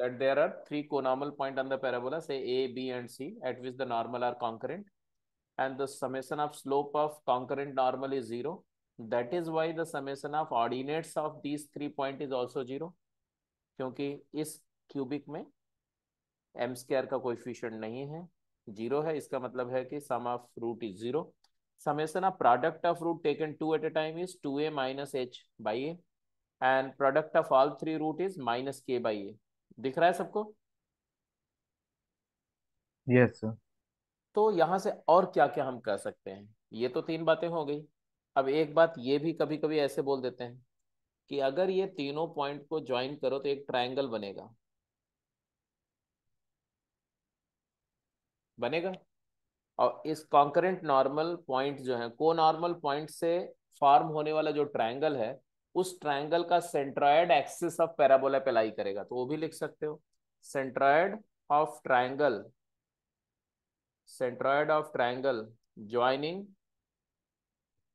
that there are three conormal point on the parabola, say A, B, and C, at which the normal are concurrent. And the summation of slope of concurrent normal is zero. That is why the summation of ordinates of these three point is also zero. kyunki is cubic mein m square ka coefficient nahi hai zero hai iska matlab hai ki sum of root is zero summation of product of root taken two at a time is 2a minus h by a and product of all three root is minus k by a दिख रहा है सबको yes yes, sir तो यहां से और क्या क्या हम कर सकते हैं ये तो तीन बातें हो गई अब एक बात ये भी कभी कभी ऐसे बोल देते हैं कि अगर ये तीनों पॉइंट को ज्वाइन करो तो एक ट्रायंगल बनेगा बनेगा और इस कॉन्करेंट नॉर्मल पॉइंट जो है को नॉर्मल पॉइंट से फॉर्म होने वाला जो ट्रायंगल है उस ट्राइंगल का सेंट्रॉयड एक्सिस ऑफ पैराबोला पे लाई करेगा तो वो भी लिख सकते हो centroid of triangle centroid of triangle joining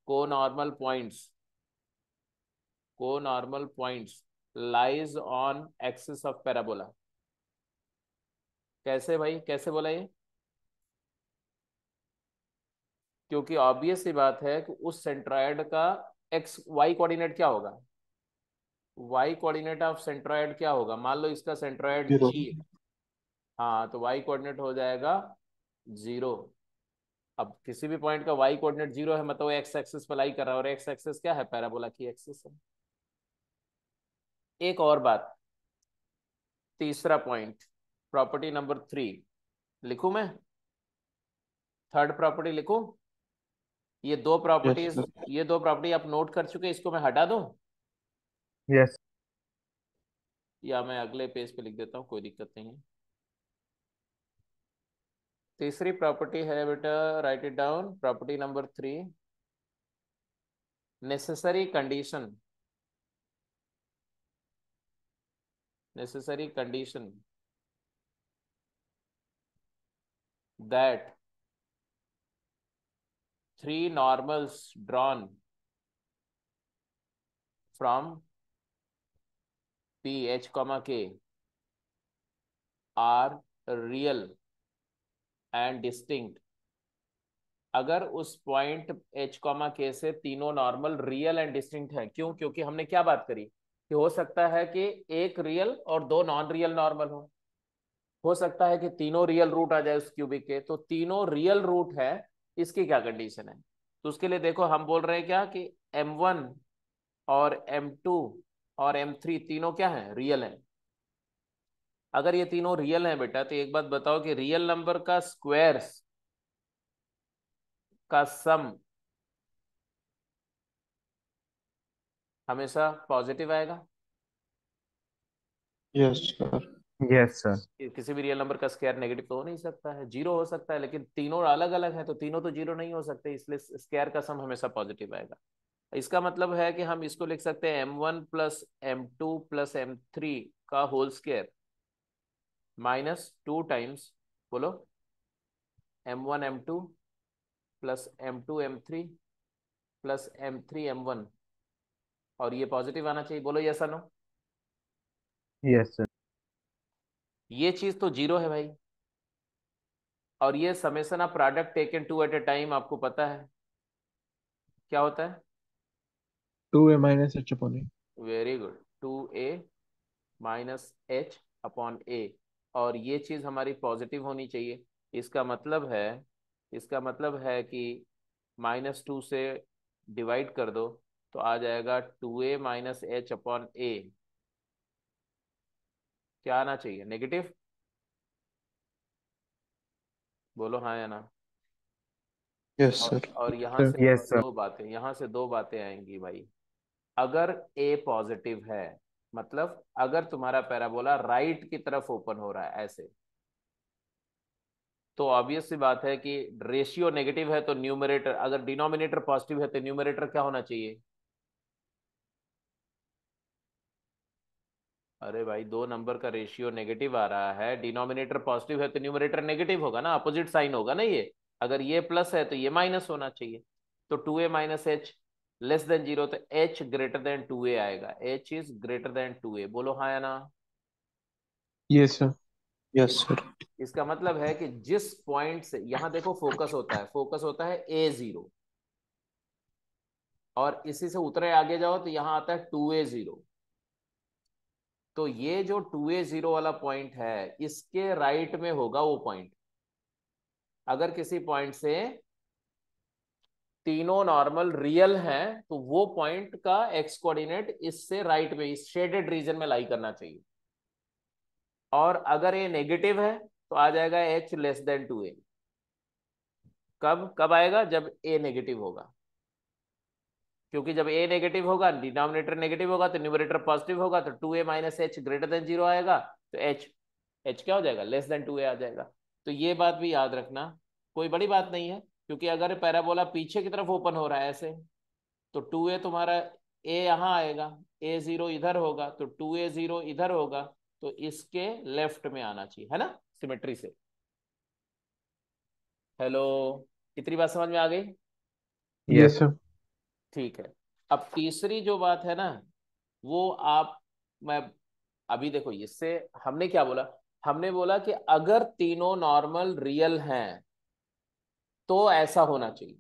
को नॉर्मल पॉइंट्स को normal points lies on axis of parabola कैसे भाई कैसे बोला ये क्योंकि ऑब्वियस ही बात है कि उस सेंट्रॉयड का एक्स वाई कोऑर्डिनेट क्या होगा वाई कोऑर्डिनेट ऑफ सेंट्रोइड क्या होगा मान लो इसका सेंट्रोइड जी हाँ तो वाई कोऑर्डिनेट हो जाएगा जीरो अब किसी भी पॉइंट का वाई कोऑर्डिनेट जीरो है मतलब एक्स एक्सिस पर लाई कर रहा है और एक्स एक्सिस क्या है पैराबोला की एक्सिस है एक और बात तीसरा पॉइंट प्रॉपर्टी नंबर थ्री लिखू मैं थर्ड प्रॉपर्टी लिखू ये दो प्रॉपर्टीज yes, ये दो प्रॉपर्टी आप नोट कर चुके इसको मैं हटा दू यस yes. या मैं अगले पेज पे लिख देता हूँ कोई दिक्कत नहीं है तीसरी प्रॉपर्टी है बेटा write it down property number three necessary condition necessary condition that three normals drawn from P, H, comma K are real and distinct. अगर उस पॉइंट एच कॉमा के से तीनों नॉर्मल रियल एंड डिस्टिंक्ट हैं क्यों क्योंकि हमने क्या बात करी कि हो सकता है कि एक रियल और दो नॉन रियल नॉर्मल हो हो सकता है कि तीनों रियल रूट आ जाए उस क्यूबिक के तो तीनों रियल रूट है इसकी क्या कंडीशन है तो उसके लिए देखो हम बोल रहे हैं क्या कि M1 और M2 और M3 तीनों क्या है रियल है अगर ये तीनों रियल हैं बेटा तो एक बात बताओ कि रियल नंबर का स्क्वायर्स का सम हमेशा पॉजिटिव आएगा yes yes, sir yes sir किसी भी रियल नंबर का स्केयर नेगेटिव तो हो नहीं सकता है जीरो हो सकता है लेकिन तीनों अलग अलग है तो तीनों तो जीरो नहीं हो सकते इसलिए स्केयर का सम हमेशा पॉजिटिव आएगा इसका मतलब है कि हम इसको लिख सकते हैं M one plus M two plus M three का whole square minus two times बोलो M one M two plus M two M three plus M three M one और ये पॉजिटिव आना चाहिए बोलो यस नो यस सर ये चीज तो जीरो है भाई और ये summation of product taken two at a time आपको पता है क्या होता है two A minus H upon A very good two A minus H upon A और ये चीज हमारी पॉजिटिव होनी चाहिए इसका मतलब है इसका मतलब है कि माइनस टू से डिवाइड कर दो तो आ जाएगा two A minus H upon A क्या आना चाहिए नेगेटिव बोलो हाँ या ना यस सर और यहाँ से yes, दो बातें यहाँ से दो बातें आएंगी भाई अगर ए पॉजिटिव है मतलब अगर तुम्हारा पैराबोला राइट की तरफ ओपन हो रहा है ऐसे तो ऑब्वियस सी बात है कि रेशियो नेगेटिव है तो न्यूमरेटर अगर डिनोमिनेटर पॉजिटिव है तो न्यूमरेटर क्या होना चाहिए अरे भाई दो नंबर का रेशियो नेगेटिव आ रहा है डिनोमिनेटर पॉजिटिव है तो न्यूमिनेटर नेगेटिव होगा ना अपोजिट साइन होगा ना ये अगर ये प्लस है तो ये माइनस होना चाहिए तो two A minus H less than zero तो H greater than two A आएगा H is greater than two A बोलो हाँ या ना यस सर यस सर इसका मतलब है कि जिस पॉइंट से यहाँ देखो फोकस होता है फोकस होता है ए जीरो और इसी से उतरे आगे जाओ तो यहां आता है टू ए जीरो तो ये जो टू ए जीरो वाला पॉइंट है इसके राइट में होगा वो पॉइंट अगर किसी पॉइंट से तीनों नॉर्मल रियल हैं तो वो पॉइंट का एक्स कोऑर्डिनेट इससे राइट में इस शेडेड रीजन में लाई करना चाहिए और अगर ये नेगेटिव है तो आ जाएगा H less than two A कब कब आएगा जब ए नेगेटिव होगा क्योंकि जब ए नेगेटिव होगा डिनोमिनेटर नेगेटिव होगा तो न्यूमरेटर पॉजिटिव होगा तो two A minus H greater than zero आएगा तो एच एच क्या हो जाएगा लेस देन टू ए आ जाएगा तो ये बात भी याद रखना कोई बड़ी बात नहीं है क्योंकि अगर पैराबोला पीछे की तरफ ओपन हो रहा है ऐसे तो टू ए तुम्हारा ए यहाँ आएगा ए जीरो इधर होगा तो टू ए जीरो इधर होगा तो इसके लेफ्ट में आना चाहिए है ना सिमेट्री से हेलो कितनी बात समझ में आ गई यस yes, ठीक है अब तीसरी जो बात है ना वो आप मैं अभी देखो इससे हमने क्या बोला हमने बोला कि अगर तीनों नॉर्मल रियल हैं तो ऐसा होना चाहिए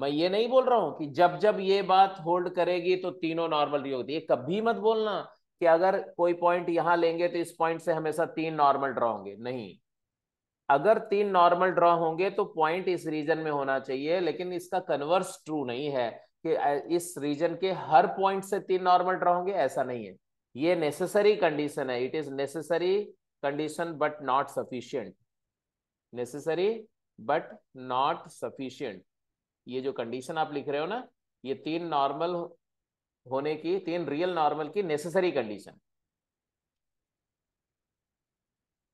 मैं ये नहीं बोल रहा हूं कि जब जब ये बात होल्ड करेगी तो तीनों नॉर्मल रियल होती है कभी मत बोलना कि अगर कोई पॉइंट यहां लेंगे तो इस पॉइंट से हमेशा तीन नॉर्मल ड्रॉ होंगे नहीं अगर तीन नॉर्मल ड्रॉ होंगे तो पॉइंट इस रीजन में होना चाहिए लेकिन इसका कन्वर्स ट्रू नहीं है कि इस रीजन के हर पॉइंट से तीन नॉर्मल ड्रॉ होंगे ऐसा नहीं है ये नेसेसरी कंडीशन है it is necessary condition but not sufficient necessary but not sufficient ये जो कंडीशन आप लिख रहे हो ना ये तीन नॉर्मल होने की तीन रियल नॉर्मल की नेसेसरी कंडीशन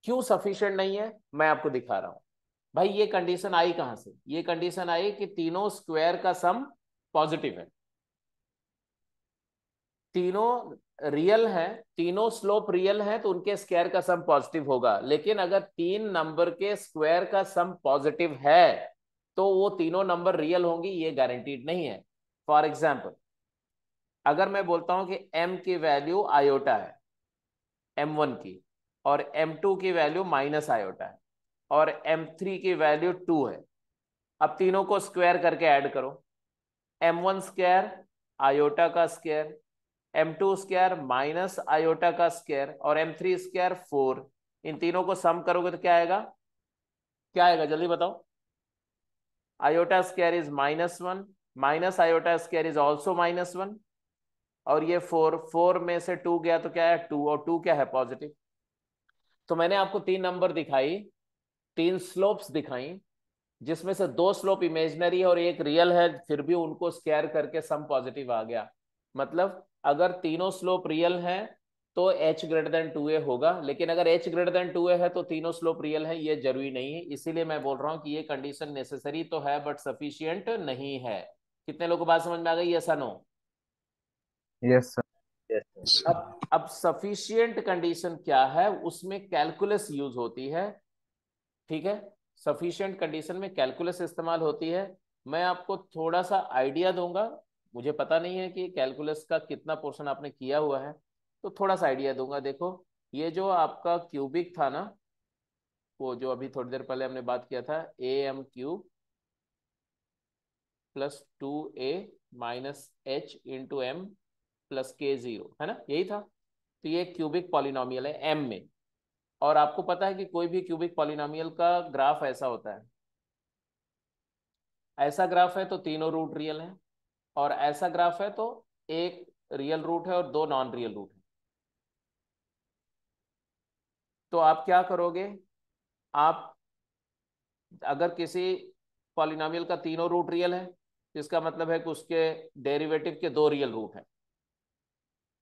क्यों सफिशियंट नहीं है मैं आपको दिखा रहा हूं भाई ये कंडीशन आई कहां से ये कंडीशन आई कि तीनों स्क्वायर का सम पॉजिटिव है तीनों रियल हैं तीनों स्लोप रियल हैं तो उनके स्क्वायर का सम पॉजिटिव होगा लेकिन अगर तीन नंबर के स्क्वायर का सम पॉजिटिव है तो वो तीनों नंबर रियल होंगी ये गारंटीड नहीं है फॉर एग्जाम्पल अगर मैं बोलता हूं कि m की वैल्यू आयोटा है m1 की और m2 की वैल्यू माइनस आयोटा है और m3 की वैल्यू टू है अब तीनों को स्क्वायर करके ऐड करो एम वन स्क्र आयोटा का square M two square minus iota का स्क्र और एम थ्री स्क्र फोर इन तीनों को सम करोगे तो क्या आएगा क्या आएगा जल्दी बताओ iota square is minus one minus iota square is also minus one और ये फोर फोर में से टू गया तो क्या है टू और टू क्या है पॉजिटिव तो मैंने आपको तीन नंबर दिखाई तीन स्लोप्स दिखाई जिसमें से दो स्लोप इमेजनरी और एक रियल है फिर भी उनको स्केयर करके सम पॉजिटिव आ गया मतलब अगर तीनों स्लोप रियल हैं तो h ग्रेटर देन 2a होगा लेकिन अगर h ग्रेटर देन 2a है तो तीनों स्लोप रियल है ये जरूरी नहीं है इसीलिए मैं बोल रहा हूँ कि ये कंडीशन नेसेसरी तो है बट सफिशियंट नहीं है कितने लोगों को बात समझ में आ गई यस सनो यस अब अब सफिशियंट कंडीशन क्या है उसमें कैलकुलस यूज होती है ठीक है सफिशियंट कंडीशन में कैलकुलस इस्तेमाल होती है मैं आपको थोड़ा सा आइडिया दूंगा मुझे पता नहीं है कि कैलकुलस का कितना पोर्शन आपने किया हुआ है तो थोड़ा सा आइडिया दूंगा देखो ये जो आपका क्यूबिक था ना वो जो अभी थोड़ी देर पहले हमने बात किया था A M cube plus two A minus H into M plus K zero है ना यही था तो ये क्यूबिक पॉलिनोमियल है एम में और आपको पता है कि कोई भी क्यूबिक पॉलिनामियल का ग्राफ ऐसा होता है ऐसा ग्राफ है तो तीनों रूट रियल हैं और ऐसा ग्राफ है तो एक रियल रूट है और दो नॉन रियल रूट है तो आप क्या करोगे आप अगर किसी पॉलिनामियल का तीनों रूट रियल है इसका मतलब है कि उसके डेरिवेटिव के दो रियल रूट है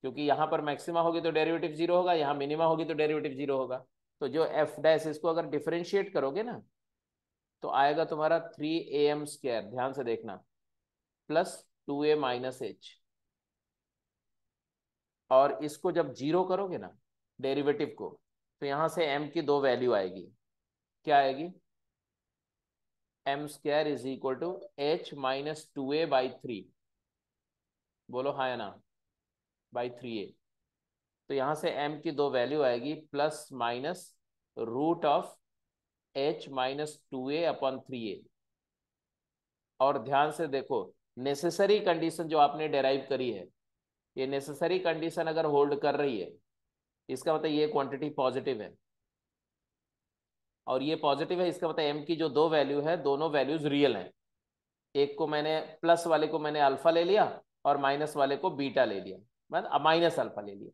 क्योंकि यहाँ पर मैक्सिमा होगी तो डेरिवेटिव जीरो होगा यहाँ मिनिमा होगी तो डेरिवेटिव जीरो होगा तो जो एफ डैश इसको अगर डिफ्रेंशिएट करोगे ना तो आएगा तुम्हारा थ्री ए एम स्क्र ध्यान से देखना plus two A minus H और इसको जब जीरो करोगे ना डेरिवेटिव को तो यहां से एम की दो वैल्यू आएगी क्या आएगी M square is equal to H minus two A by three बोलो हाँ ना बाई थ्री ए तो यहाँ से m की दो वैल्यू आएगी plus minus root of H minus two A upon three A और ध्यान से देखो नेसेसरी कंडीशन जो आपने डेराइव करी है ये नेसेसरी कंडीशन अगर होल्ड कर रही है इसका मतलब ये क्वांटिटी पॉजिटिव है और ये पॉजिटिव है इसका मतलब m की जो दो वैल्यू है दोनों वैल्यूज रियल हैं एक को मैंने प्लस वाले को मैंने अल्फा ले लिया और माइनस वाले को बीटा ले लिया मतलब माइनस अल्फा ले लिया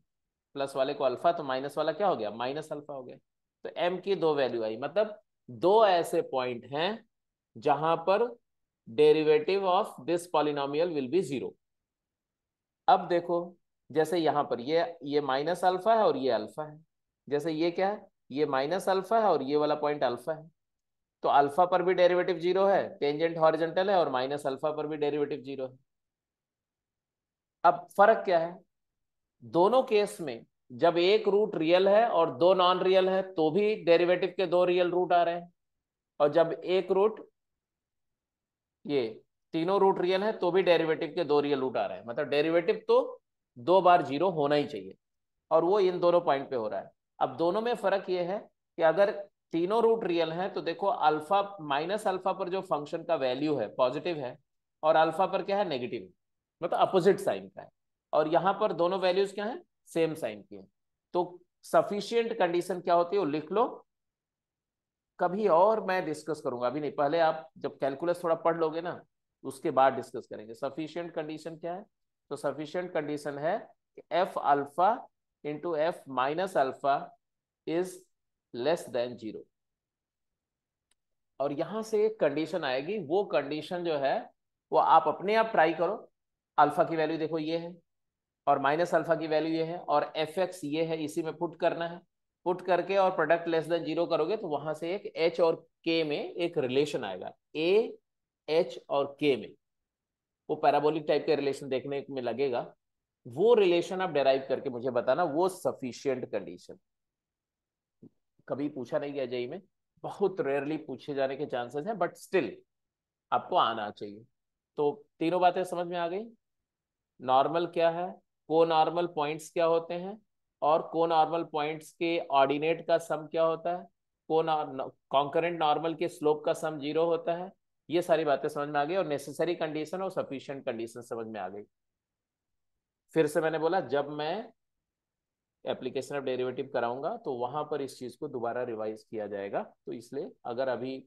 प्लस वाले को अल्फा तो माइनस वाला क्या हो गया माइनस अल्फा हो गया तो एम की दो वैल्यू आई मतलब दो ऐसे पॉइंट हैं जहां पर derivative of this polynomial will be zero अब देखो जैसे यहाँ पर ये ये माइनस अल्फा है और ये अल्फा है जैसे ये क्या है ये माइनस अल्फा है और ये वाला पॉइंट अल्फा है तो अल्फा पर भी डेरिवेटिव जीरो है टेंजेंट हॉरिजेंटल है और माइनस अल्फा पर भी डेरिवेटिव जीरो है अब फर्क क्या है दोनों केस में जब एक रूट रियल है और दो नॉन रियल है तो भी डेरिवेटिव के दो रियल रूट आ रहे हैं और जब एक रूट ये तीनों रूट रियल है तो भी डेरिवेटिव के दो रियल रूट आ रहे हैं मतलब डेरिवेटिव तो दो बार जीरो होना ही चाहिए और वो इन दोनों पॉइंट पे हो रहा है अब दोनों में फर्क ये है कि अगर तीनों रूट रियल हैं तो देखो अल्फा माइनस अल्फा पर जो फंक्शन का वैल्यू है पॉजिटिव है और अल्फा पर क्या है नेगेटिव मतलब अपोजिट साइन का है और यहाँ पर दोनों वैल्यूज क्या है सेम साइन की है तो सफिशियंट कंडीशन क्या होती है वो लिख लो कभी और मैं डिस्कस करूंगा अभी नहीं पहले आप जब कैलकुलस थोड़ा पढ़ लोगे ना उसके बाद डिस्कस करेंगे सफिशियंट कंडीशन क्या है तो सफिशियंट कंडीशन है F alpha into F minus alpha is less than zero और यहां से एक कंडीशन आएगी वो कंडीशन जो है वो आप अपने आप ट्राई करो अल्फा की वैल्यू देखो ये है और माइनस अल्फा की वैल्यू ये है और एफ एक्स ये है इसी में पुट करना है पुट करके और प्रोडक्ट लेस देन जीरो करोगे तो वहां से एक एच और के में एक रिलेशन आएगा ए एच और के में वो पैराबोलिक टाइप के रिलेशन देखने में लगेगा वो रिलेशन आप डेराइव करके मुझे बताना वो सफिशियंट कंडीशन कभी पूछा नहीं गया जय में बहुत रेयरली पूछे जाने के चांसेस हैं बट स्टिल आपको आना चाहिए तो तीनों बातें समझ में आ गई नॉर्मल क्या है को नॉर्मल पॉइंट्स क्या होते हैं और को नॉर्मल पॉइंट्स के ऑर्डिनेट का सम क्या होता है को कॉन्करेंट नॉर्मल के स्लोप का सम जीरो होता है ये सारी बातें समझ में आ गई और नेसेसरी कंडीशन और सफिशियंट कंडीशन समझ में आ गई फिर से मैंने बोला जब मैं एप्लीकेशन ऑफ डेरिवेटिव कराऊंगा तो वहां पर इस चीज को दोबारा रिवाइज किया जाएगा तो इसलिए अगर अभी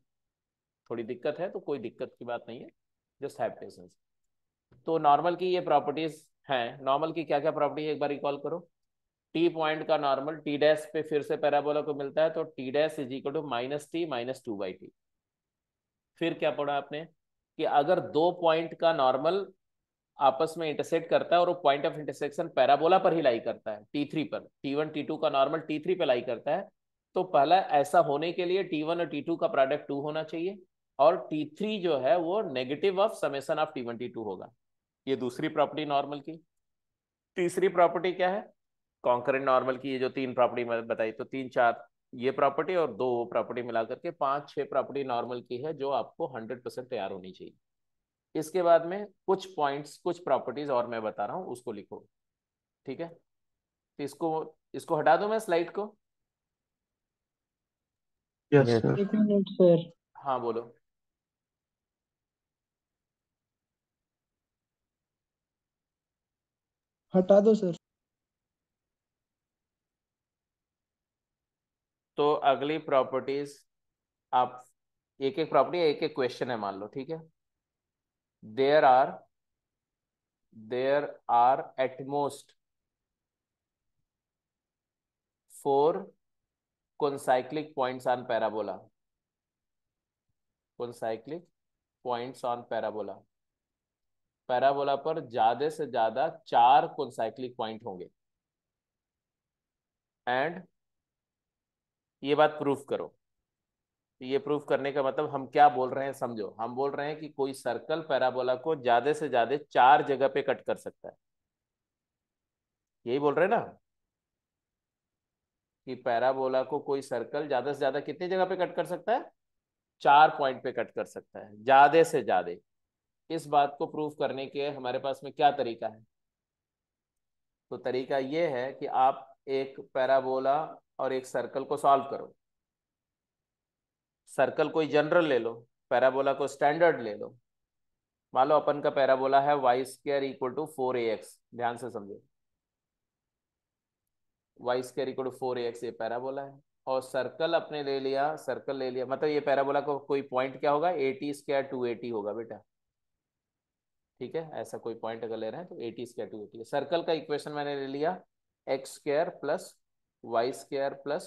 थोड़ी दिक्कत है तो कोई दिक्कत की बात नहीं है जस्ट है तो नॉर्मल की ये प्रॉपर्टीज हैं नॉर्मल की क्या क्या प्रॉपर्टी एक बार रिकॉल करो टी पॉइंट का नॉर्मल टी डैश पे फिर से पैराबोला को मिलता है तो T dash is equal to minus T minus two by T फिर क्या पढ़ा आपने कि अगर दो पॉइंट का नॉर्मल आपस में इंटरसेक्ट करता है और वो पॉइंट ऑफ इंटरसेक्शन पैराबोला पर ही लाई करता है टी थ्री पर टी वन टी टू का नॉर्मल टी थ्री पर लाई करता है तो पहला ऐसा होने के लिए टी वन और टी टू का प्रोडक्ट टू होना चाहिए और टी थ्री जो है वो negative of summation of T one two होगा ये दूसरी प्रॉपर्टी नॉर्मल की तीसरी प्रॉपर्टी क्या है कॉन्करेंट नॉर्मल की ये जो तीन प्रॉपर्टी मैंने बताई तो तीन चार ये प्रॉपर्टी और दो प्रॉपर्टी मिलाकर के पांच छह प्रॉपर्टी नॉर्मल की है जो आपको हंड्रेड परसेंट तैयार होनी चाहिए इसके बाद में कुछ पॉइंट्स कुछ प्रॉपर्टीज और मैं बता रहा हूँ उसको लिखो ठीक है तो इसको इसको हटा दो मैं स्लाइड को yes, sir. हाँ बोलो हटा दो सर तो अगली प्रॉपर्टीज आप एक एक प्रॉपर्टी एक एक क्वेश्चन है मान लो ठीक है there are there are at most four concyclic points on parabola concyclic points on parabola parabola पर ज्यादा से ज्यादा चार कॉन्साइक्लिक पॉइंट होंगे एंड ये बात प्रूफ करो ये प्रूफ करने का मतलब हम क्या बोल रहे हैं समझो हम बोल रहे हैं कि कोई सर्कल पैराबोला को ज्यादा से ज्यादा चार जगह पे कट कर सकता है यही बोल रहे हैं ना कि पैराबोला को कोई सर्कल ज्यादा से ज्यादा कितनी जगह पे कट कर सकता है चार पॉइंट पे कट कर सकता है ज्यादा से ज्यादा इस बात को प्रूव करने के हमारे पास में क्या तरीका है तो तरीका ये है कि आप एक पैराबोला और एक सर्कल को सॉल्व करो सर्कल कोई जनरल ले लो पैराबोला को स्टैंडर्ड ले लो मान लो अपन का पैराबोला है Y square equal to four A X ध्यान से समझो Y square equal to four A X ये पैराबोला है और सर्कल अपने ले लिया सर्कल ले लिया मतलब ये पैराबोला को कोई पॉइंट क्या होगा एटी स्केयर टू एटी होगा बेटा ठीक है ऐसा कोई पॉइंट अगर ले रहे हैं तो A T square two A T circle का इक्वेशन मैंने ले लिया X square plus Y square plus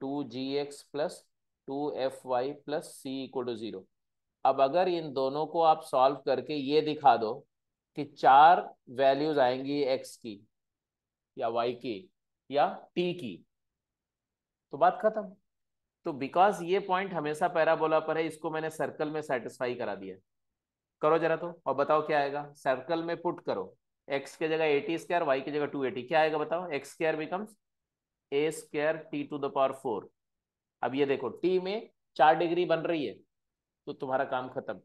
two G X plus two F Y plus C equal to zero अब अगर इन दोनों को आप सॉल्व करके ये दिखा दो कि चार वैल्यूज आएंगी एक्स की या वाई की या टी की तो बात खत्म तो बिकॉज ये पॉइंट हमेशा पैराबोला पर है इसको मैंने सर्कल में सेटिस्फाई करा दिया करो जरा तो और बताओ क्या आएगा सर्कल में पुट करो एक्स के जगह एटी स्क्र वाई की जगह टू एटी क्या आएगा बताओ X square becomes A square T to the power four अब ये देखो टी में चार डिग्री बन रही है तो तुम्हारा काम खत्म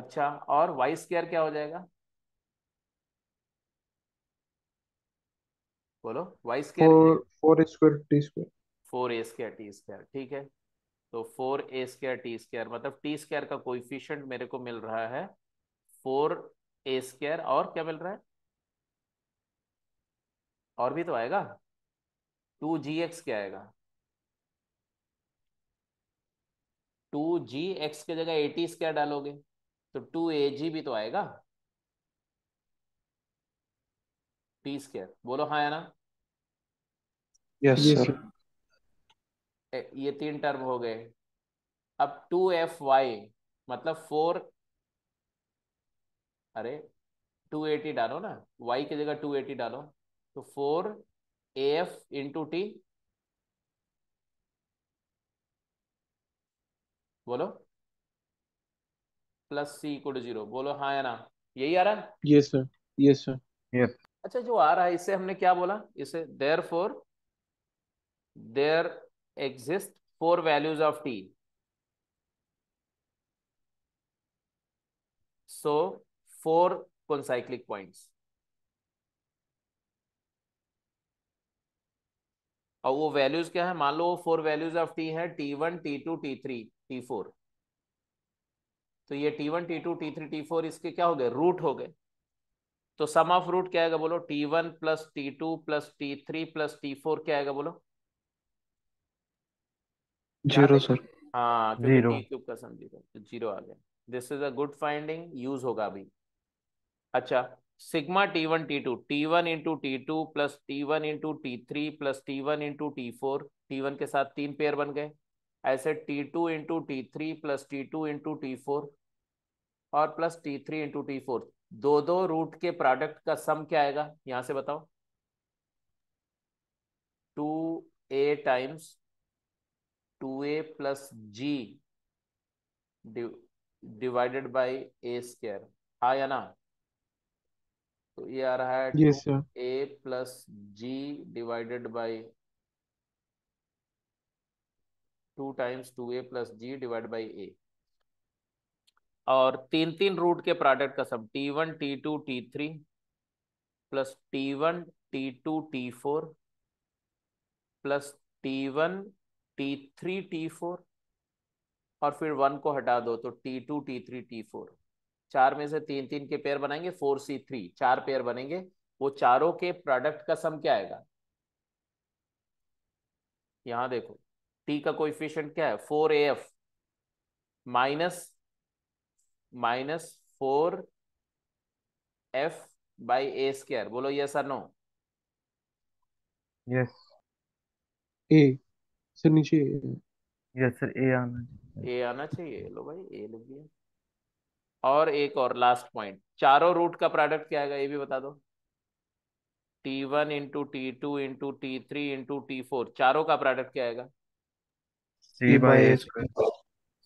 अच्छा और वाई स्क्र क्या हो जाएगा बोलो Y square four square T square four A square T square ठीक है तो four A square T square मतलब टी स्क्र का कोइफिशियंट मेरे को मिल रहा है फोर ए स्क्र और क्या मिल रहा है और भी तो आएगा टू जी एक्स क्या आएगा टू जी एक्स की जगह ए टी स्क्र डालोगे तो टू ए जी भी तो आएगा टी स्क्र बोलो हाँ ना यस yes, yes, ये तीन टर्म हो गए अब टू एफ वाई मतलब फोर अरे टू एटी डालो ना वाई की जगह टू एटी डालो तो four A F into T बोलो plus C equal to zero बोलो हाँ या ना यही आ रहा है yes sir yes sir yes अच्छा जो आ रहा है इससे हमने क्या बोला इसे there four there exist four values of t. So four concyclic points. और वो वैल्यूज क्या है मान लो वो फोर वैल्यूज ऑफ टी है T one T two T three T four तो ये T one T two T three T four इसके क्या हो गए रूट हो गए तो सम ऑफ रूट क्या आएगा बोलो T one plus T two plus T three plus T four क्या आएगा बोलो जीरो सर हाँ तो जीरो क्यूब का सम जीरो तो जीरो आ गया this is a good finding use होगा अभी अच्छा sigma T one T two T one into T two plus T one into T three plus T one into T four T one के साथ तीन pair बन गए ऐसे T two into T three plus T two into T four और plus T three into T four दो दो root के प्रोडक्ट का सम क्या आएगा यहां से बताओ two A times two A plus G divided by A square हा या ना तो ये आ रहा है A plus G divided by two times two A plus G divide by A और तीन तीन रूट के प्रोडक्ट का सब T one T two T three plus T one T two T four plus T one T3 T4 और फिर one को हटा दो तो T2 T3 T4 चार में से तीन तीन के पेयर बनाएंगे फोर सी थ्री चार पेयर बनेंगे वो चारों के प्रोडक्ट का सम क्या आएगा यहां देखो टी का कोई क्या है four A F minus minus four F by A square बोलो yes sir no yes A से नीचे यस सर ए आना चाहिए ए आना चाहिए लो भाई ए लिख दिया और एक और लास्ट पॉइंट चारों रूट का प्रोडक्ट क्या आएगा ये भी बता दो T one into T two into T three into T four चारों का प्रोडक्ट क्या आएगा C by A square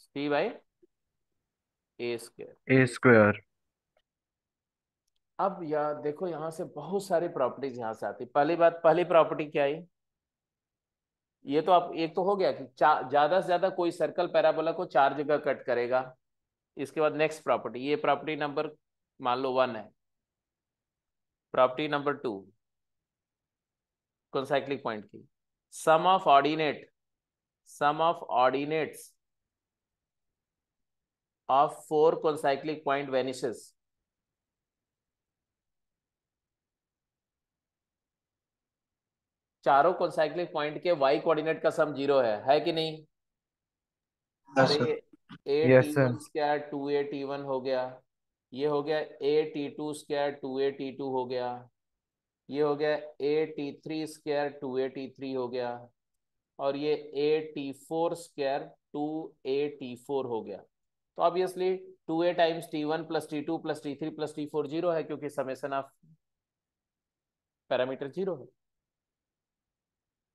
C by A square A square अब या देखो यहाँ से बहुत सारी प्रॉपर्टीज यहाँ से आती पहली बात पहली प्रॉपर्टी क्या आई ये तो आप एक तो हो गया कि ज्यादा से ज्यादा कोई सर्कल पैराबोला को चार जगह कट करेगा इसके बाद नेक्स्ट प्रॉपर्टी ये प्रॉपर्टी नंबर मान लो वन है property number two concyclic point की sum of ordinate sum of ordinates of four concyclic point vanishes चारों कॉन्साइक्लिक पॉइंट के वाई कोऑर्डिनेट का सम जीरो है है कि नहीं A T one square two A T one हो गया ये हो गया A T two square two A T two हो गया ये हो गया A T three square two A T three हो गया और ये A T four square two A T four हो गया तो obviously two A times T one plus T two plus T three plus T four zero है क्योंकि summation of parameter zero है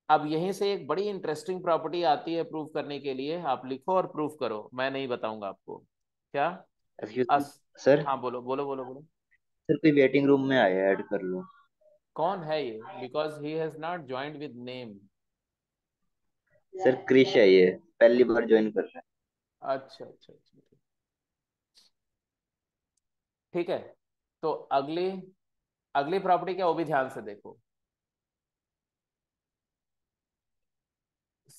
अब यहीं से एक बड़ी इंटरेस्टिंग प्रॉपर्टी आती है प्रूफ करने के लिए आप लिखो और प्रूफ करो मैं नहीं बताऊंगा आपको क्या अस... सर हाँ बोलो बोलो बोलो बोलो सर कोई वेटिंग रूम में आया ऐड कर लो कौन है ये because he has not joined with name sir Krish है ये पहली बार ज्वाइन कर रहा है अच्छा अच्छा, अच्छा ठीक है तो अगली अगली प्रॉपर्टी क्या वो भी ध्यान से देखो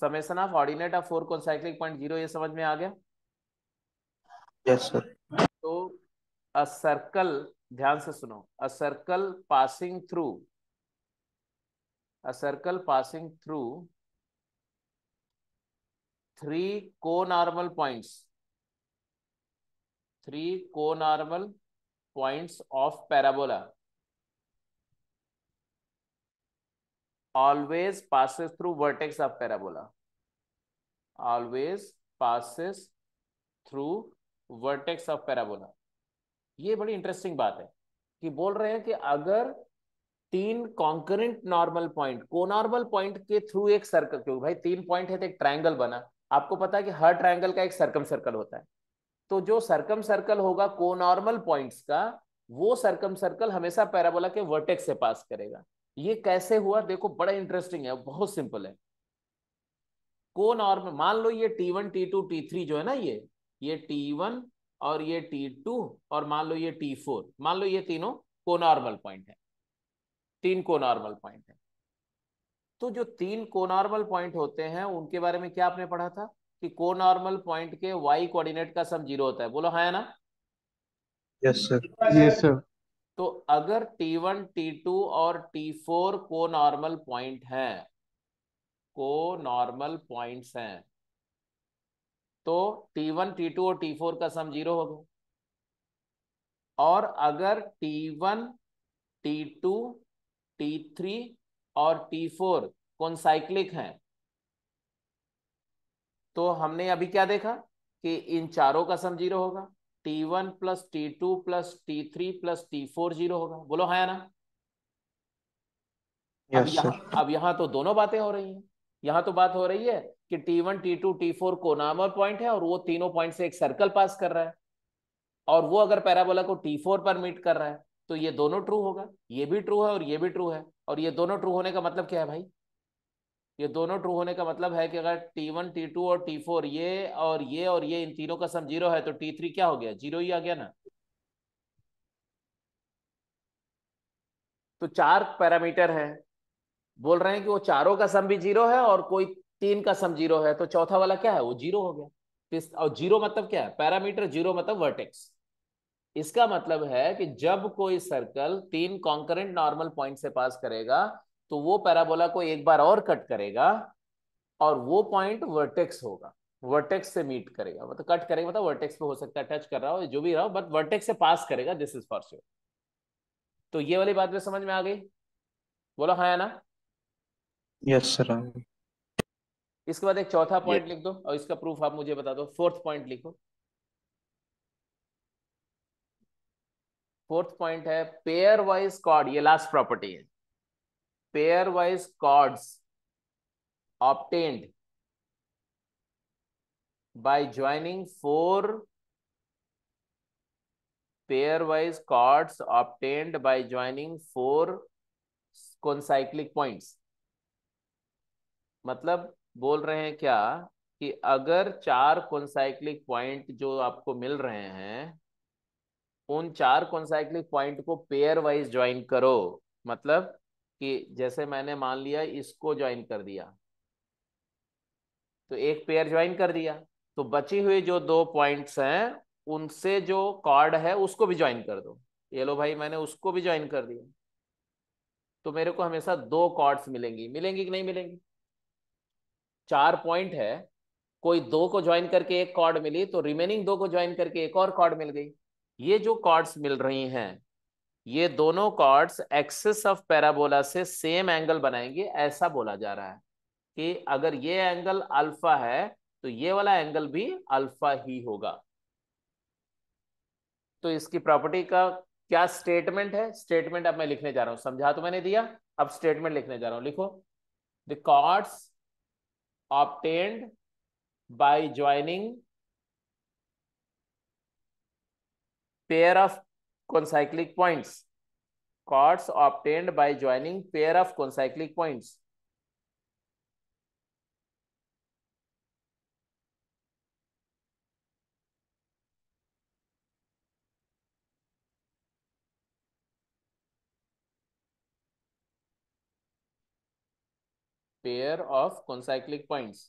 summation of ordinate of four concyclic point zero ये समझ में आ गया यस सर तो अ सर्कल ध्यान से सुनो a circle passing through a circle passing through three को नॉर्मल पॉइंट्स थ्री को normal points of parabola always passes through vertex of parabola always passes through vertex of parabola ये बड़ी interesting बात है कि बोल रहे हैं कि अगर तीन concurrent normal point conormal point के थ्रू एक सर्कल क्यों भाई तीन पॉइंट है तो एक ट्राइंगल बना आपको पता है कि हर ट्राइंगल का एक सर्कम सर्कल होता है तो जो सर्कम सर्कल होगा को नॉर्मल पॉइंट का वो सर्कम सर्कल हमेशा पैराबोला के वर्टेक्स से पास करेगा ये कैसे हुआ देखो बड़ा इंटरेस्टिंग है बहुत सिंपल है को नॉर्म मान लो ये T one T two T three जो है ना ये ये टी वन और ये टी टू और मान लो ये टी फोर मान लो ये तीनों को नॉर्मल पॉइंट है तीन को नॉर्मल पॉइंट है तो जो तीन को नॉर्मल पॉइंट होते हैं उनके बारे में क्या आपने पढ़ा था कि को नॉर्मल पॉइंट के वाई कोऑर्डिनेट का सम जीरो होता है बोलो हाँ ना यस सर यस सर तो अगर T1, T2 और T4 को नॉर्मल पॉइंट हैं को नॉर्मल पॉइंट्स हैं तो T1, T2 और T4 का सम जीरो होगा और अगर T1, T2, T3 और T4 साइक्लिक हैं तो हमने अभी क्या देखा कि इन चारों का सम जीरो होगा T one plus T two plus T three plus T four zero होगा बोलो हाँ ना yes, अब यहाँ अब यहां तो दोनों बातें हो रही हैं यहां तो बात हो रही है कि T one T two T four conormal point है और वो तीनों पॉइंट से एक सर्कल पास कर रहा है और वो अगर पैराबोला को टी फोर पर मीट कर रहा है तो ये दोनों ट्रू होगा ये भी ट्रू है और ये भी ट्रू है और ये दोनों ट्रू होने का मतलब क्या है भाई ये दोनों ट्रू होने का मतलब है कि अगर टी वन टी टू और टी फोर ये और ये और ये इन तीनों का सम जीरो है तो टी थ्री क्या हो गया जीरो ही आ गया ना तो चार पैरामीटर हैं बोल रहे हैं कि वो चारों का सम भी जीरो है और कोई तीन का सम जीरो है तो चौथा वाला क्या है वो जीरो हो गया और जीरो मतलब क्या है पैरामीटर जीरो मतलब वर्टेक्स इसका मतलब है कि जब कोई सर्कल तीन कॉन्करेंट नॉर्मल पॉइंट से पास करेगा तो वो पैराबोला को एक बार और कट करेगा और वो पॉइंट वर्टेक्स होगा वर्टेक्स से मीट करेगा मतलब कट करेगा मतलब वर्टेक्स पे हो सकता है टच कर रहा हो जो भी रहा हो बट वर्टेक्स से पास करेगा दिस इज फॉर श्योर तो ये वाली बात में समझ में आ गई बोलो हाँ ना यस सर इसके बाद एक चौथा पॉइंट लिख दो और इसका प्रूफ आप मुझे बता दो फोर्थ पॉइंट लिखो फोर्थ पॉइंट है पेयर वाइज कॉर्ड ये लास्ट प्रॉपर्टी है pairwise chords obtained by joining four pairwise chords obtained by joining four concyclic points मतलब बोल रहे हैं क्या कि अगर चार कॉन्साइक्लिक पॉइंट जो आपको मिल रहे हैं उन चार कॉन्साइक्लिक पॉइंट को पेयर वाइज ज्वाइन करो मतलब कि जैसे मैंने मान लिया इसको ज्वाइन कर दिया तो एक पेयर ज्वाइन कर दिया तो बची हुई जो दो पॉइंट्स हैं उनसे जो कार्ड है उसको भी ज्वाइन कर दो ये लो भाई मैंने उसको भी ज्वाइन कर दिया तो मेरे को हमेशा दो कार्ड्स मिलेंगी मिलेंगी कि नहीं मिलेंगी चार पॉइंट है कोई दो को ज्वाइन करके एक कार्ड मिली तो रिमेनिंग दो को ज्वाइन करके एक और कार्ड मिल गई ये जो कार्ड्स मिल रही हैं ये दोनों कॉर्ड्स एक्सेस ऑफ पैराबोला से सेम एंगल बनाएंगे ऐसा बोला जा रहा है कि अगर ये एंगल अल्फा है तो ये वाला एंगल भी अल्फा ही होगा तो इसकी प्रॉपर्टी का क्या स्टेटमेंट है स्टेटमेंट अब मैं लिखने जा रहा हूं समझा तो मैंने दिया अब स्टेटमेंट लिखने जा रहा हूं लिखो the chords obtained by joining pair of concyclic points. Chords obtained by joining pair of concyclic points. pair of concyclic points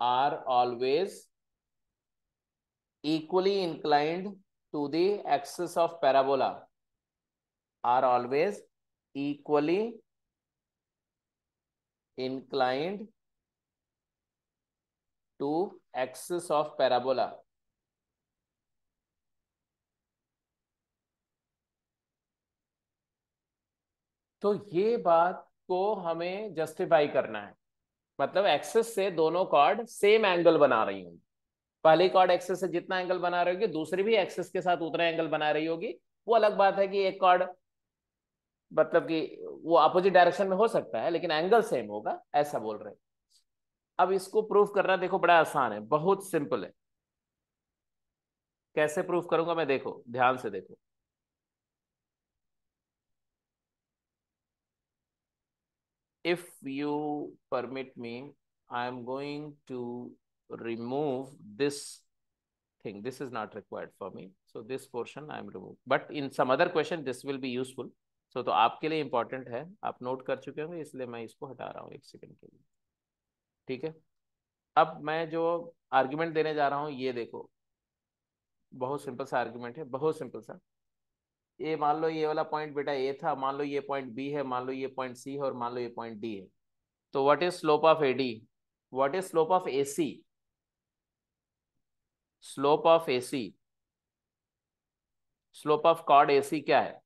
are always equally inclined to the axis of parabola are always equally inclined to axis of parabola तो ये बात को हमें justify करना है मतलब access से दोनों कॉर्ड सेम एंगल बना रही होंगी पहले कॉर्ड एक्सेस से जितना एंगल बना रही होगी दूसरी भी एक्सेस के साथ उतना एंगल बना रही होगी वो अलग बात है कि एक कॉर्ड मतलब कि वो अपोजिट डायरेक्शन में हो सकता है लेकिन एंगल सेम होगा ऐसा बोल रहे अब इसको प्रूफ करना देखो बड़ा आसान है बहुत सिंपल है कैसे प्रूफ करूंगा मैं देखो ध्यान से देखो if you permit me I am going to remove this thing. This is not required for me. So this portion I am removed. But in some other question, this will be useful. So तो आपके लिए important है आप note कर चुके होंगे इसलिए मैं इसको हटा रहा हूँ एक सेकंड के लिए ठीक है अब मैं जो आर्ग्यूमेंट देने जा रहा हूँ ये देखो बहुत सिंपल सा आर्ग्यूमेंट है बहुत सिंपल सा ये मान लो ये वाला पॉइंट बेटा ए था मान लो ये पॉइंट बी है मान लो ये पॉइंट सी है और मान लो ये पॉइंट डी है तो what is slope of A D what is slope of A C slope of A C slope of chord A C क्या है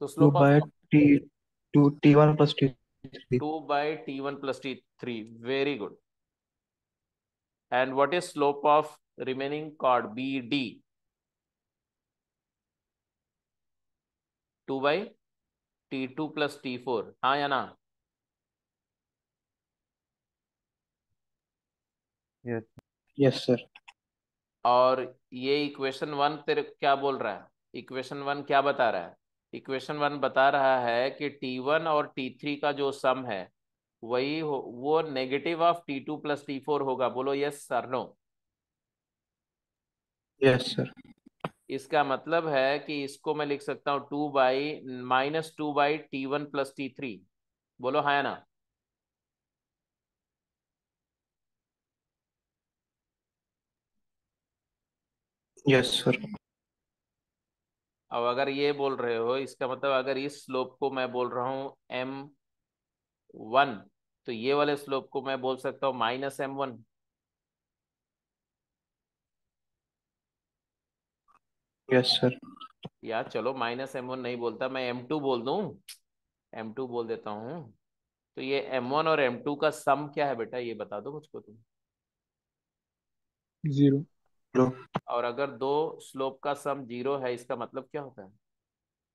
तो slope of T three very good and what is slope of remaining chord B D two by T two plus T four हाँ या ना yes sir और ये equation one तेरे क्या बोल रहा है इक्वेशन वन क्या बता रहा है इक्वेशन वन बता रहा है कि टी वन और टी थ्री का जो सम है वही हो वो negative of T two plus T four होगा बोलो yes sir no yes sir इसका मतलब है कि इसको मैं लिख सकता हूँ two by minus two by T one plus T three बोलो है हाँ ना यस सर अब अगर ये बोल रहे हो इसका मतलब अगर इस स्लोप को मैं बोल रहा हूँ एम वन तो ये वाले स्लोप को मैं बोल सकता हूँ minus M one yes sir यार चलो माइनस एम वन नहीं बोलता मैं एम टू बोल दू एम टू बोल देता हूँ तो ये एम वन और एम टू का सम क्या है बेटा ये बता दो मुझको तुम जीरो और अगर दो स्लोप का सम जीरो है इसका मतलब क्या होता है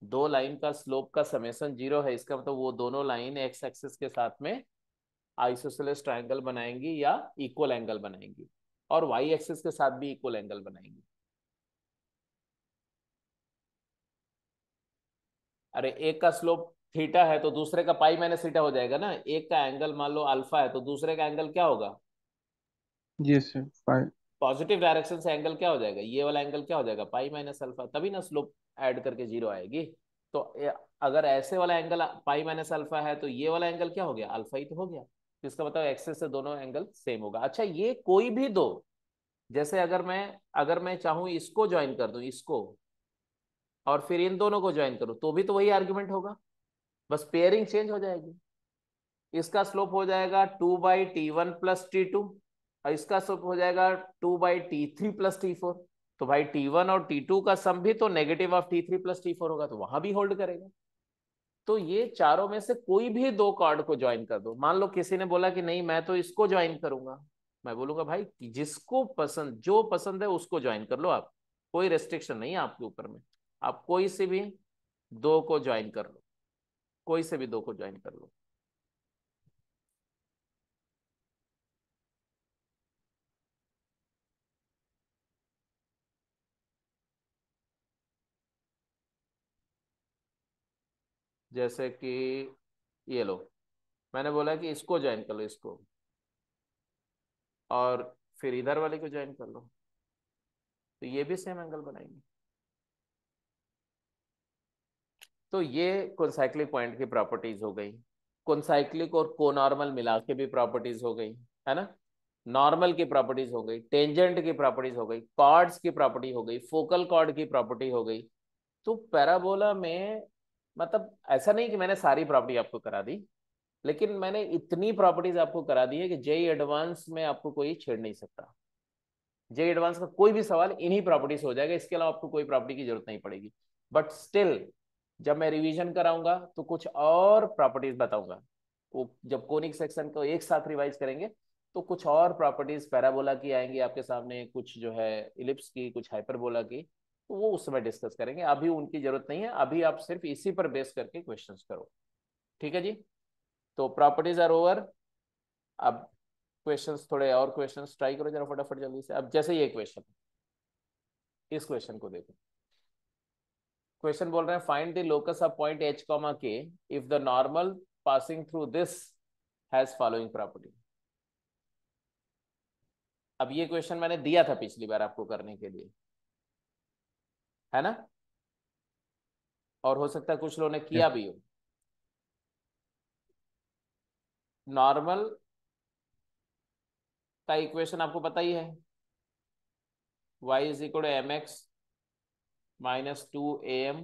दो लाइन का स्लोप का समेसन जीरो है इसका मतलब वो दोनों लाइन एक्स एक्सिस के साथ में आइसोसेलेस ट्राइंगल बनाएंगी या इक्वल एंगल बनाएंगी और वाई एक्सिस के साथ भी इक्वल एंगल बनाएंगी अरे एक का स्लोप थीटा है तो दूसरे का पाई माइनस थीटा हो जाएगा ना एक का एंगल मान लो अल्फा है तो दूसरे का एंगल क्या होगा यस सर पॉजिटिव डायरेक्शन से एंगल क्या हो जाएगा ये वाला एंगल क्या हो जाएगा पाई माइनस अल्फा तभी ना स्लोप ऐड करके जीरो आएगी तो अगर ऐसे वाला एंगल पाई माइनस अल्फा है तो ये वाला एंगल क्या हो गया अल्फा ही तो हो गया इसका मतलब एक्सेस से दोनों एंगल सेम होगा अच्छा ये कोई भी दो जैसे अगर मैं अगर मैं चाहूँ इसको ज्वाइन कर दू इसको और फिर इन दोनों को ज्वाइन करूँ तो भी तो वही आर्ग्यूमेंट होगा बस पेयरिंग चेंज हो जाएगी इसका स्लोप हो जाएगा two by T one plus T two और इसका सब हो जाएगा two by T three plus T four तो भाई टी वन और टी टू का सम भी तो negative of T three plus T four होगा तो वहां भी होल्ड करेगा तो ये चारों में से कोई भी दो कार्ड को ज्वाइन कर दो मान लो किसी ने बोला कि नहीं मैं तो इसको ज्वाइन करूंगा मैं बोलूंगा भाई जिसको पसंद जो पसंद है उसको ज्वाइन कर लो आप कोई रेस्ट्रिक्शन नहीं है आपके ऊपर में आप कोई से भी दो को ज्वाइन कर लो कोई से भी दो को ज्वाइन कर लो जैसे कि ये लो मैंने बोला कि इसको ज्वाइन कर लो इसको और फिर इधर वाले को ज्वाइन कर लो तो ये भी सेम एंगल बनाएंगे तो ये कॉन्साइक्लिक पॉइंट की प्रॉपर्टीज हो गई कॉन्साइक्लिक और कोनॉर्मल मिला के भी प्रॉपर्टीज हो गई है ना नॉर्मल की प्रॉपर्टीज हो गई टेंजेंट की प्रॉपर्टीज हो गई कॉर्ड्स की प्रॉपर्टी हो गई फोकल कॉर्ड की प्रॉपर्टी हो गई तो पैराबोला में मतलब ऐसा नहीं कि मैंने सारी प्रॉपर्टी आपको करा दी लेकिन मैंने इतनी प्रॉपर्टीज आपको करा दी है कि जय एडवांस में आपको कोई छेड़ नहीं सकता जय एडवांस का कोई भी सवाल इन्हीं प्रॉपर्टीज हो जाएगा इसके अलावा आपको कोई प्रॉपर्टी की जरूरत नहीं पड़ेगी बट स्टिल जब मैं रिविजन कराऊंगा तो कुछ और प्रॉपर्टीज बताऊंगा वो जब कोनिक सेक्शन को एक साथ रिवाइज करेंगे तो कुछ और प्रॉपर्टीज पैराबोला की आएंगी आपके सामने कुछ जो है इलिप्स की कुछ हाइपरबोला की तो वो उस समय डिस्कस करेंगे अभी उनकी जरूरत नहीं है अभी आप सिर्फ इसी पर बेस करके क्वेश्चन करो ठीक है जी तो प्रॉपर्टीज आर ओवर अब क्वेश्चन थोड़े और क्वेश्चन ट्राई करो जरा फटाफट जल्दी से अब जैसे ये क्वेश्चन इस क्वेश्चन को देखो क्वेश्चन बोल रहे हैं find the locus of point H comma K if the normal passing through this has following property अब ये क्वेश्चन मैंने दिया था पिछली बार आपको करने के लिए है ना और हो सकता है कुछ लोगों ने किया भी हो नॉर्मल का इक्वेशन आपको पता ही है y is equal to M X minus two A M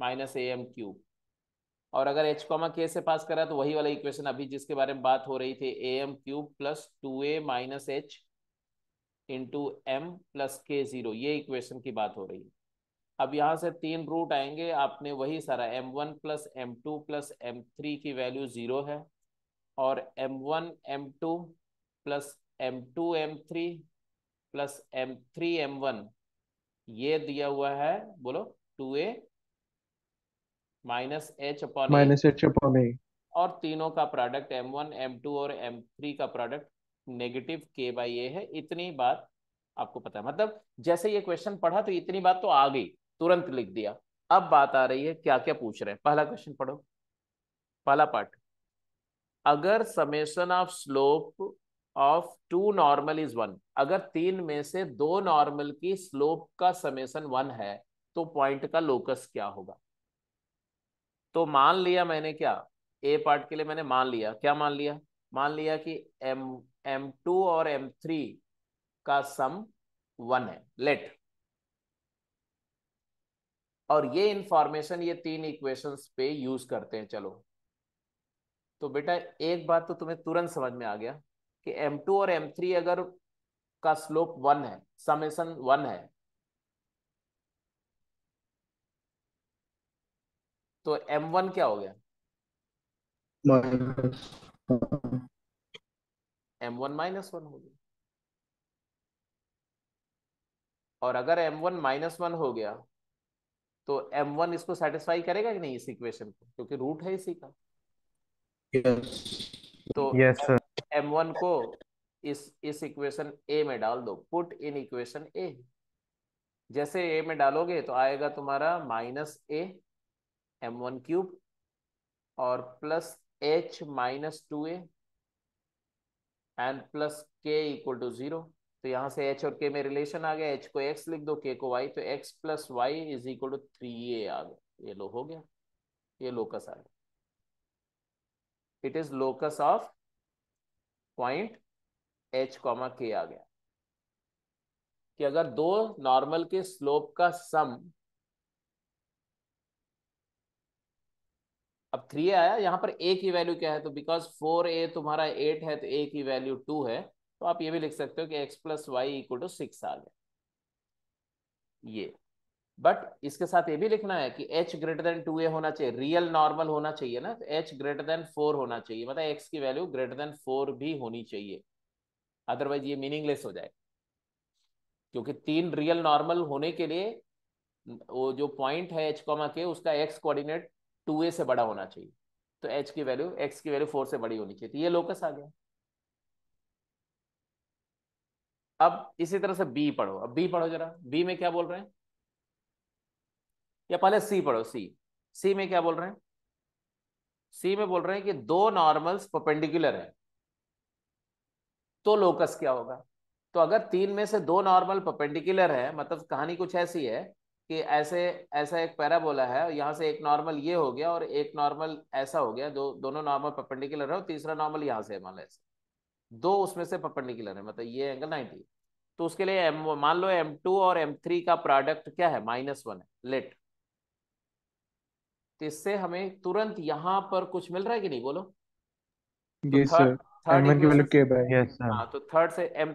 minus A M cube और अगर एच कॉमा के से पास करा तो वही वाला इक्वेशन अभी जिसके बारे में बात हो रही थी A M cube plus two A minus H into M plus K zero ये इक्वेशन की बात हो रही है अब यहाँ से तीन रूट आएंगे आपने वही सारा M one plus M two plus M three की वैल्यू जीरो है और M one M two plus M two M three plus M three M one ये दिया हुआ है बोलो two A minus H upon minus H upon A और तीनों का product M one M two और एम थ्री का product negative K by A है इतनी बात आपको पता है मतलब जैसे ये क्वेश्चन पढ़ा तो इतनी बात तो आ गई तुरंत लिख दिया अब बात आ रही है क्या क्या पूछ रहे हैं पहला क्वेश्चन पढ़ो पहला पार्ट अगर summation of slope of two normal is one अगर तीन में से दो नॉर्मल की स्लोप का समेशन वन है तो पॉइंट का लोकस क्या होगा तो मान लिया मैंने क्या ए पार्ट के लिए मैंने मान लिया क्या मान लिया मान लिया कि एम एम टू और एम थ्री का सम वन है लेट और ये इंफॉर्मेशन ये तीन इक्वेशंस पे यूज करते हैं चलो तो बेटा एक बात तो तुम्हें तुरंत समझ में आ गया कि m2 और m3 अगर का स्लोप वन है समेशन वन है तो m1 क्या हो गया एम वन माइनस वन हो गया और अगर एम वन माइनस वन हो गया तो एम वन इसको सेटिस्फाई करेगा कि नहीं इस इक्वेशन को क्योंकि रूट है इसी का yes. तो yes, एम वन को इस इस इक्वेशन ए में डाल दो पुट इन इक्वेशन ए जैसे ए में डालोगे तो आएगा तुम्हारा minus A M one cube और plus H minus two N plus K equal to zero तो यहां से एच और के में रिलेशन आ गया एच को एक्स लिख दो के को वाई तो X plus Y is equal to three A आ गया ये लो हो गया ये लोकस आ गया it is locus of point H comma K आ गया कि अगर दो नॉर्मल के स्लोप का सम अब थ्री आया यहाँ पर ए की वैल्यू क्या है तो बिकॉज फोर ए तुम्हारा एट है तो ए की वैल्यू टू है तो आप ये भी लिख सकते हो कि X plus Y equal to six आ गया ये बट इसके साथ ये भी लिखना है कि H greater than two A होना चाहिए रियल नॉर्मल होना चाहिए ना तो एच ग्रेटर देन फोर होना चाहिए मतलब एक्स की वैल्यू ग्रेटर देन फोर भी होनी चाहिए अदरवाइज ये मीनिंगलेस हो जाए क्योंकि तीन रियल नॉर्मल होने के लिए वो जो पॉइंट है एच कॉमा के उसका एक्स कोऑर्डिनेट टू ए से बड़ा होना चाहिए तो एच की वैल्यू एक्स की वैल्यू फोर से बड़ी होनी चाहिए तो ये लोकस आ गया अब इसी तरह से बी पढ़ो अब बी पढ़ो जरा बी में क्या बोल रहे हैं या पहले सी पढ़ो सी सी में क्या बोल रहे हैं सी में बोल रहे हैं कि दो नॉर्मल्स परपेंडिकुलर हैं तो लोकस क्या होगा तो अगर तीन में से दो नॉर्मल परपेंडिकुलर है मतलब कहानी कुछ ऐसी है कि ऐसे ऐसा एक पैराबोला है यहाँ से एक नॉर्मल ये हो गया और एक नॉर्मल ऐसा हो गया दो दोनों नॉर्मल परपेंडिकुलर है और तीसरा नॉर्मल यहाँ से है मान लो दो उसमें से परपेंडिकुलर है मतलब ये एंगल नाइनटी तो उसके लिए एम मान लो एम टू और एम थ्री का प्रोडक्ट क्या है माइनस वन है लेट तो इससे हमें तुरंत यहाँ पर कुछ मिल रहा है कि नहीं बोलो थर्ड तो थर्ड yes, मतलब हाँ, तो थर्ड से एम